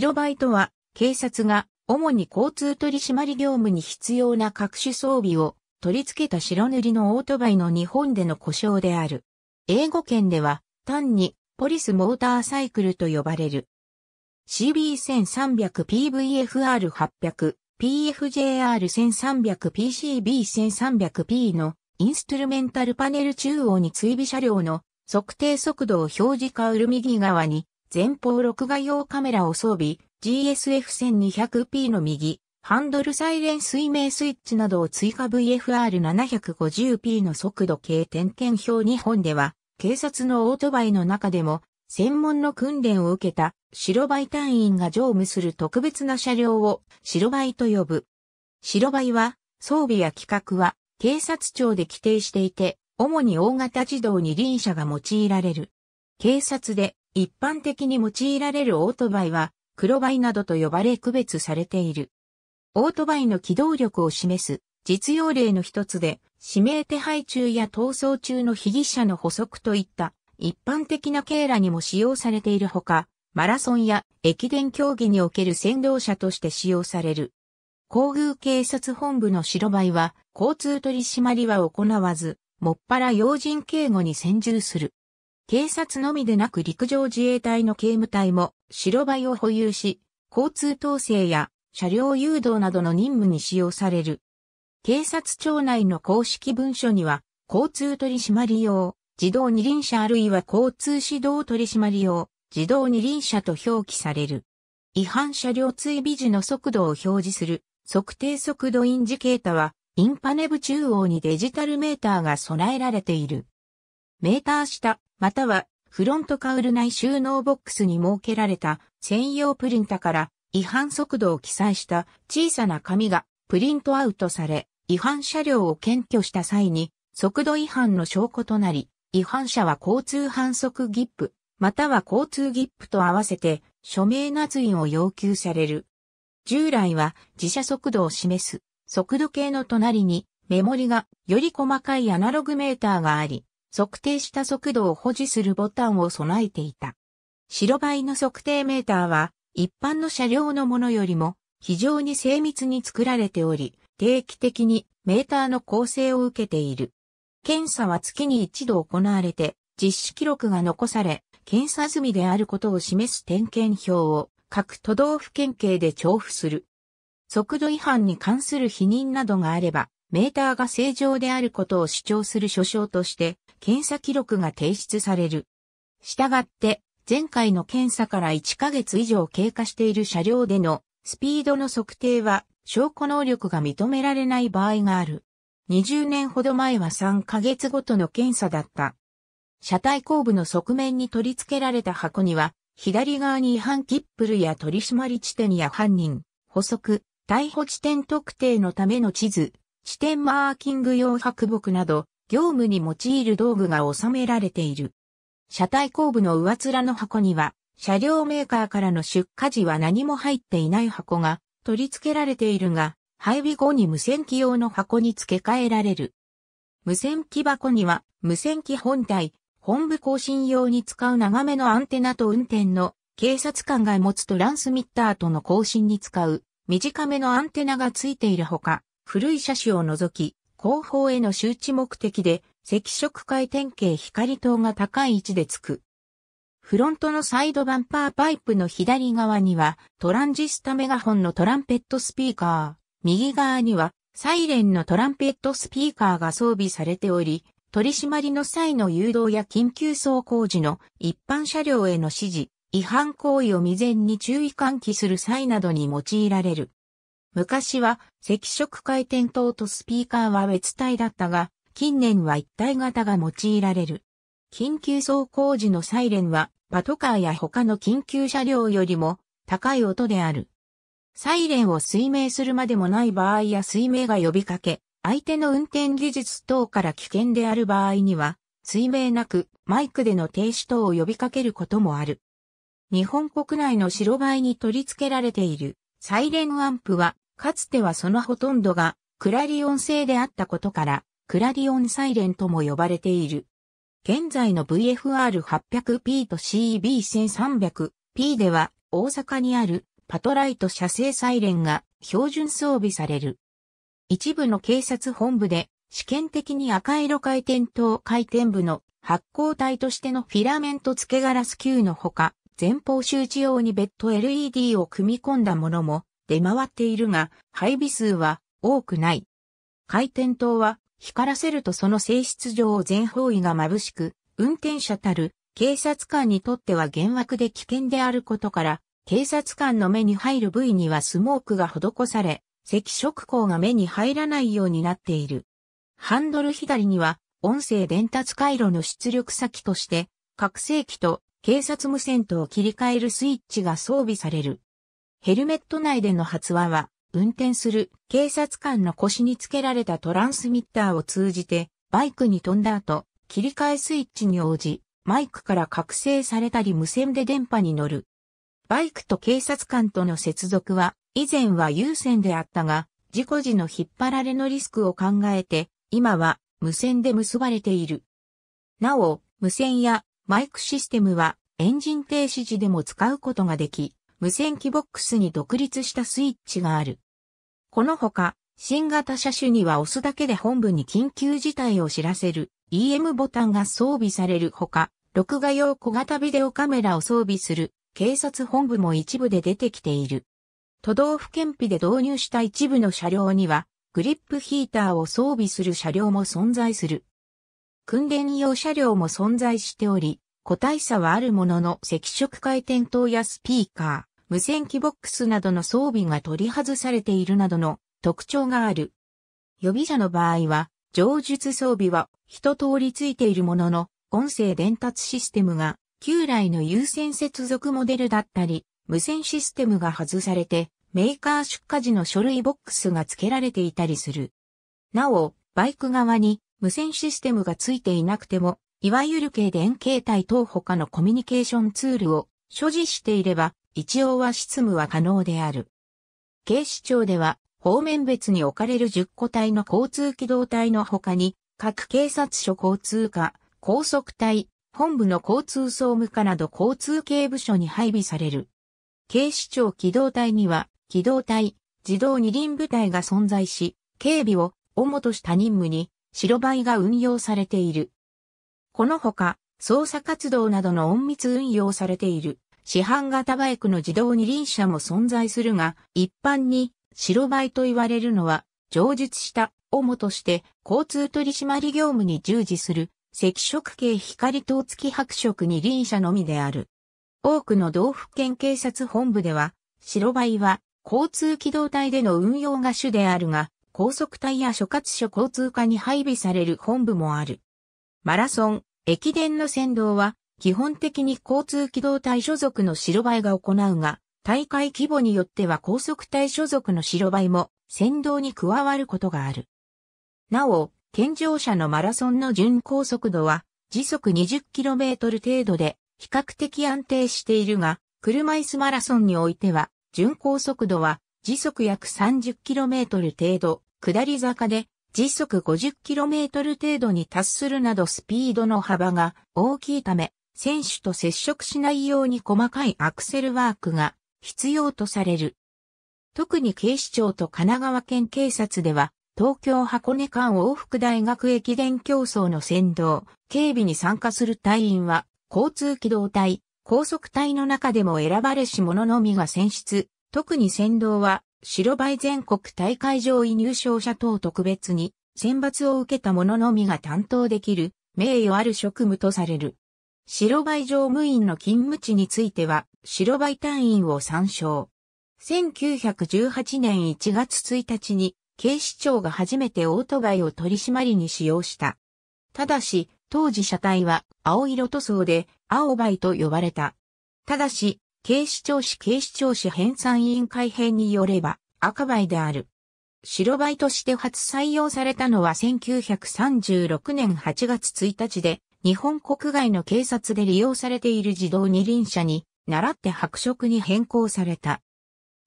白バイとは、警察が主に交通取締り業務に必要な各種装備を取り付けた白塗りのオートバイの日本での故障である。英語圏では単にポリスモーターサイクルと呼ばれる。CB1300PVFR800、PFJR1300PCB1300P のインストゥルメンタルパネル中央に追尾車両の測定速度を表示カウル右側に前方録画用カメラを装備、GSF1200P の右、ハンドルサイレン水明スイッチなどを追加 VFR750P の速度計点検表日本では、警察のオートバイの中でも、専門の訓練を受けた白バイ隊員が乗務する特別な車両を白バイと呼ぶ。白バイは装備や規格は警察庁で規定していて、主に大型自動二輪車が用いられる。警察で一般的に用いられるオートバイは、黒バイなどと呼ばれ区別されている。オートバイの機動力を示す実用例の一つで、指名手配中や逃走中の被疑者の捕捉といった一般的な経路にも使用されているほか、マラソンや駅伝競技における先導者として使用される。皇宮警察本部の白バイは交通取締りは行わず、もっぱら要人警護に専従する。警察のみでなく陸上自衛隊の警務隊も白バイを保有し、交通統制や車両誘導などの任務に使用される。警察庁内の公式文書には、交通取締用、自動二輪車あるいは交通指導取締用、自動二輪車と表記される。違反車両追尾時の速度を表示する測定速度インジケータは、インパネブ中央にデジタルメーターが備えられている。メーター下、またはフロントカウル内収納ボックスに設けられた専用プリンタから違反速度を記載した小さな紙がプリントアウトされ、違反車両を検挙した際に速度違反の証拠となり、違反者は交通反則ギップ、または交通ギップと合わせて署名捺印を要求される。従来は自社速度を示す速度計の隣にメモリがより細かいアナログメーターがあり、測定した速度を保持するボタンを備えていた。白バイの測定メーターは一般の車両のものよりも非常に精密に作られており、定期的にメーターの構成を受けている。検査は月に一度行われて、実施記録が残され、検査済みであることを示す点検表を各都道府県警で調布する。速度違反に関する否認などがあれば、メーターが正常であることを主張する所掌として、検査記録が提出される。したがって、前回の検査から1ヶ月以上経過している車両でのスピードの測定は証拠能力が認められない場合がある。20年ほど前は3ヶ月ごとの検査だった。車体後部の側面に取り付けられた箱には、左側に違反キップルや取締り地点や犯人、補足、逮捕地点特定のための地図、地点マーキング用白木など、業務に用いる道具が収められている。車体後部の上面の箱には、車両メーカーからの出荷時は何も入っていない箱が取り付けられているが、配備後に無線機用の箱に付け替えられる。無線機箱には、無線機本体、本部更新用に使う長めのアンテナと運転の警察官が持つトランスミッターとの更新に使う短めのアンテナが付いているほか、古い車種を除き、後方への周知目的で、赤色回転系光灯が高い位置でつく。フロントのサイドバンパーパイプの左側にはトランジスタメガホンのトランペットスピーカー、右側にはサイレンのトランペットスピーカーが装備されており、取り締まりの際の誘導や緊急走行時の一般車両への指示、違反行為を未然に注意喚起する際などに用いられる。昔は赤色回転灯とスピーカーは別体だったが、近年は一体型が用いられる。緊急走行時のサイレンはパトカーや他の緊急車両よりも高い音である。サイレンを推命するまでもない場合や推命が呼びかけ、相手の運転技術等から危険である場合には、推命なくマイクでの停止等を呼びかけることもある。日本国内の白バイに取り付けられているサイレンアンプはかつてはそのほとんどがクラリオン製であったことから、クラリオンサイレンとも呼ばれている。現在の VFR800P と CB1300P では大阪にあるパトライト射精サイレンが標準装備される。一部の警察本部で試験的に赤色回転灯回転部の発光体としてのフィラメント付けガラス球のほか、前方周知用に別途 LED を組み込んだものも出回っているが、配備数は多くない。回転灯は光らせるとその性質上全方位が眩しく、運転者たる警察官にとっては幻惑で危険であることから、警察官の目に入る部位にはスモークが施され、赤色光が目に入らないようになっている。ハンドル左には音声伝達回路の出力先として、拡声器と警察無線とを切り替えるスイッチが装備される。ヘルメット内での発話は、運転する警察官の腰につけられたトランスミッターを通じて、バイクに飛んだ後、切り替えスイッチに応じ、マイクから覚醒されたり無線で電波に乗る。バイクと警察官との接続は、以前は有線であったが、事故時の引っ張られのリスクを考えて、今は無線で結ばれている。なお、無線やマイクシステムはエンジン停止時でも使うことができ、無線機ボックスに独立したスイッチがある。このほか、新型車種には押すだけで本部に緊急事態を知らせる EM ボタンが装備されるほか、録画用小型ビデオカメラを装備する警察本部も一部で出てきている。都道府県費で導入した一部の車両には、グリップヒーターを装備する車両も存在する。訓練用車両も存在しており、個体差はあるものの赤色回転灯やスピーカー。無線機ボックスなどの装備が取り外されているなどの特徴がある。予備車の場合は、上述装備は一通りついているものの、音声伝達システムが旧来の有線接続モデルだったり、無線システムが外されて、メーカー出荷時の書類ボックスが付けられていたりする。なお、バイク側に無線システムが付いていなくても、いわゆる軽電携帯等他のコミュニケーションツールを所持していれば、一応は執務は可能である。警視庁では、方面別に置かれる10個体の交通機動隊の他に、各警察署交通課、高速隊、本部の交通総務課など交通警部署に配備される。警視庁機動隊には、機動隊、自動二輪部隊が存在し、警備を主とした任務に、白バイが運用されている。このほか、捜査活動などの隠密運用されている市販型バイクの自動二輪車も存在するが、一般に白バイと言われるのは、上述した主として交通取締業務に従事する赤色系光灯付き白色二輪車のみである。多くの道府県警察本部では、白バイは交通機動隊での運用が主であるが、高速隊や諸葛所交通課に配備される本部もある。マラソン、駅伝の先導は基本的に交通機動隊所属の白バイが行うが、大会規模によっては高速隊所属の白バイも先導に加わることがある。なお、健常者のマラソンの巡航速度は時速 20km 程度で比較的安定しているが、車椅子マラソンにおいては巡航速度は時速約 30km 程度、下り坂で時速 50km 程度に達するなどスピードの幅が大きいため、選手と接触しないように細かいアクセルワークが必要とされる。特に警視庁と神奈川県警察では、東京箱根間往復大学駅伝競争の先導、警備に参加する隊員は、交通機動隊、高速隊の中でも選ばれし者のみが選出、特に先導は、白バイ全国大会上位入賞者等特別に、選抜を受けた者のみが担当できる、名誉ある職務とされる。白バイ乗務員の勤務地については、白バイ隊員を参照。1918年1月1日に、警視庁が初めてオートバイを取り締まりに使用した。ただし、当時車体は青色塗装で、青バイと呼ばれた。ただし、警視庁市警視庁市編纂委員会編によれば、赤バイである。白バイとして初採用されたのは1936年8月1日で、日本国外の警察で利用されている自動二輪車に、習って白色に変更された。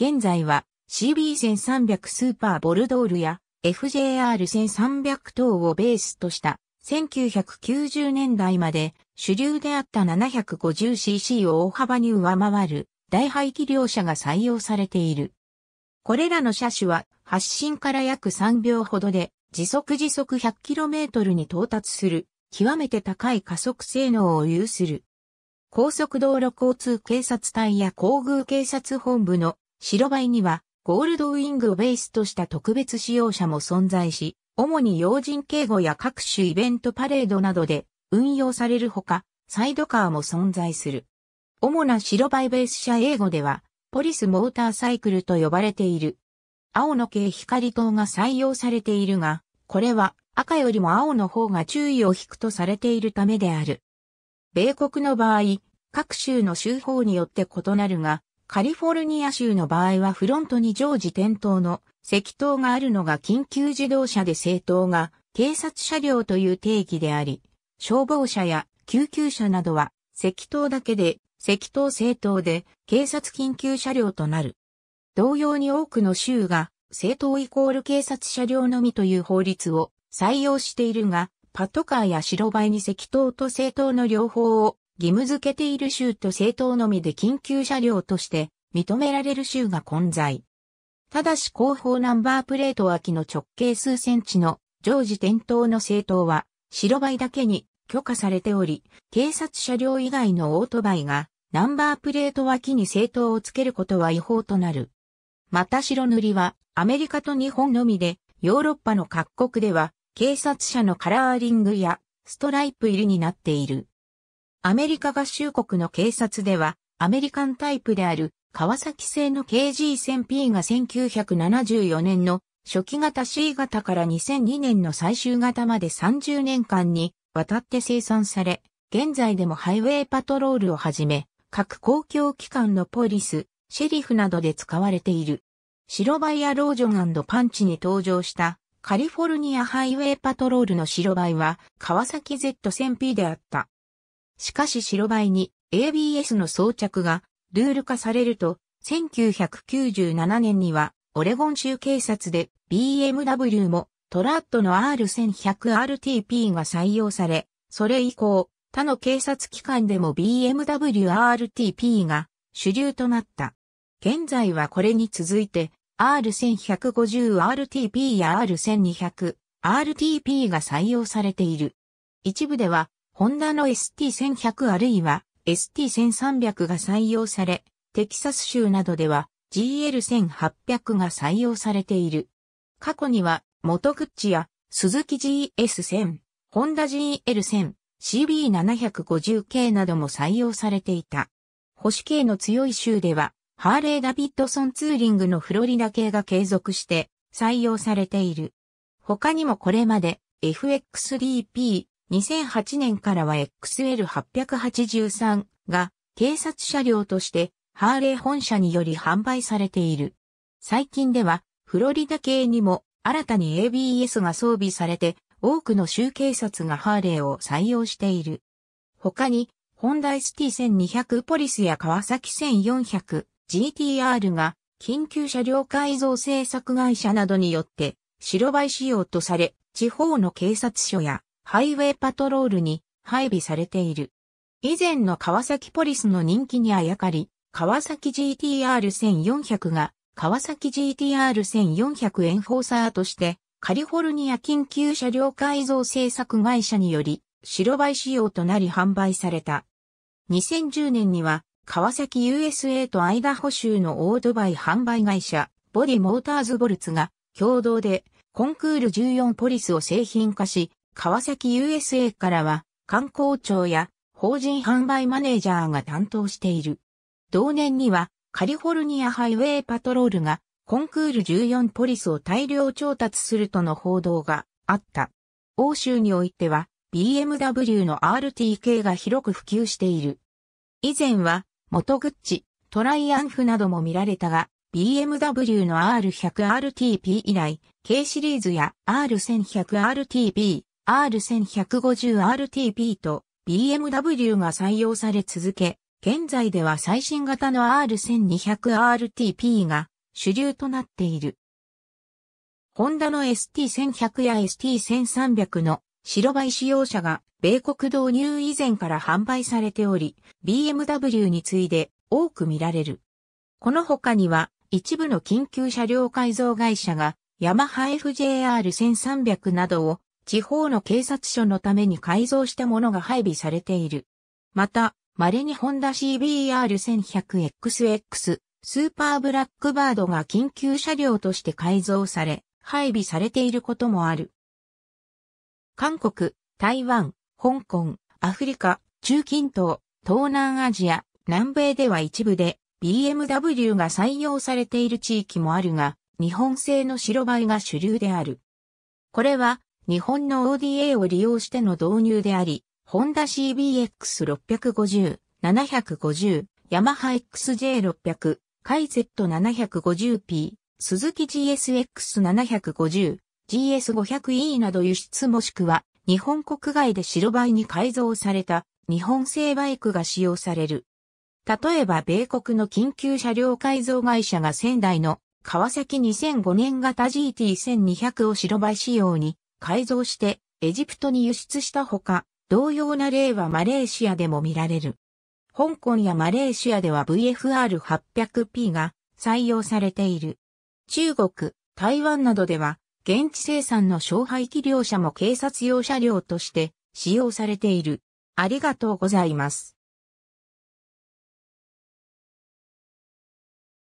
現在は CB1300 スーパーボルドールや FJR1300 等をベースとした1990年代まで主流であった 750cc を大幅に上回る大排気量車が採用されている。これらの車種は発進から約3秒ほどで時速時速 100km に到達する極めて高い加速性能を有する。高速道路交通警察隊や航宮警察本部の白バイにはゴールドウィングをベースとした特別使用者も存在し、主に要人警護や各種イベントパレードなどで運用されるほか、サイドカーも存在する。主な白バイベース車英語では、ポリスモーターサイクルと呼ばれている。青の系光灯が採用されているが、これは赤よりも青の方が注意を引くとされているためである。米国の場合、各州の州法によって異なるが、カリフォルニア州の場合はフロントに常時点灯の赤灯があるのが緊急自動車で正当が警察車両という定義であり、消防車や救急車などは赤灯だけで赤灯正当で警察緊急車両となる。同様に多くの州が正当イコール警察車両のみという法律を採用しているが、パトカーや白バイに赤灯と正灯の両方を義務付けている州と政党のみで緊急車両として認められる州が混在。ただし後方ナンバープレート脇の直径数センチの常時点灯の政党は白バイだけに許可されており、警察車両以外のオートバイがナンバープレート脇に政党をつけることは違法となる。また白塗りはアメリカと日本のみでヨーロッパの各国では警察車のカラーリングやストライプ入りになっている。アメリカ合衆国の警察では、アメリカンタイプである川崎製の KG1000P が1974年の初期型 C 型から2002年の最終型まで30年間にわたって生産され、現在でもハイウェイパトロールをはじめ、各公共機関のポリス、シェリフなどで使われている。白バイアロージョンパンチに登場したカリフォルニアハイウェイパトロールの白バイは川崎 Z1000P であった。しかし白バイに ABS の装着がルール化されると、1997年にはオレゴン州警察で BMW もトラッドの R1100RTP が採用され、それ以降、他の警察機関でも BMW RTP が主流となった。現在はこれに続いて R1150RTP や R1200、RTP が採用されている。一部では、ホンダの ST1100 あるいは ST1300 が採用され、テキサス州などでは GL1800 が採用されている。過去には、モトグッチや、スズキ GS1000、ホンダ GL1000、CB750 系なども採用されていた。保守系の強い州では、ハーレー・ダビッドソンツーリングのフロリダ系が継続して採用されている。他にもこれまで f x d p 2008年からは XL883 が警察車両としてハーレー本社により販売されている。最近ではフロリダ系にも新たに ABS が装備されて多くの州警察がハーレーを採用している。他に、ホンダ ST1200 ポリスや川崎1400、GTR が緊急車両改造製作会社などによって白バイ仕様とされ、地方の警察署やハイウェイパトロールに配備されている。以前の川崎ポリスの人気にあやかり、川崎 GTR1400 が川崎 GTR1400 エンフォーサーとしてカリフォルニア緊急車両改造製作会社により白バイ仕様となり販売された。2010年には川崎 USA とアイダホ州のオードバイ販売会社、ボディモーターズボルツが共同でコンクール14ポリスを製品化し、川崎 USA からは観光庁や法人販売マネージャーが担当している。同年にはカリフォルニアハイウェイパトロールがコンクール14ポリスを大量調達するとの報道があった。欧州においては BMW の RTK が広く普及している。以前は元グッチ、トライアンフなども見られたが、BMW の R100RTP 以来、K シリーズや R1100RTP、R1150RTP と BMW が採用され続け、現在では最新型の R1200RTP が主流となっている。ホンダの ST1100 や ST1300 の白バイ使用車が米国導入以前から販売されており、BMW に次いで多く見られる。この他には一部の緊急車両改造会社がヤマハ FJR1300 などを地方の警察署のために改造したものが配備されている。また、稀にホンダ CBR1100XX、スーパーブラックバードが緊急車両として改造され、配備されていることもある。韓国、台湾、香港、アフリカ、中近東、東南アジア、南米では一部で BMW が採用されている地域もあるが、日本製の白バイが主流である。これは日本の ODA を利用しての導入であり、ホンダ CBX650、750、ヤマハ XJ600、カイゼット 750P、スズキ GSX750、GS500E など輸出もしくは日本国外で白バイに改造された日本製バイクが使用される。例えば米国の緊急車両改造会社が仙台の川崎2005年型 GT1200 を白バイ仕様に改造してエジプトに輸出したほか、同様な例はマレーシアでも見られる。香港やマレーシアでは VFR800P が採用されている。中国、台湾などでは現地生産の小排気量車も警察用車両として使用されている。ありがとうございます。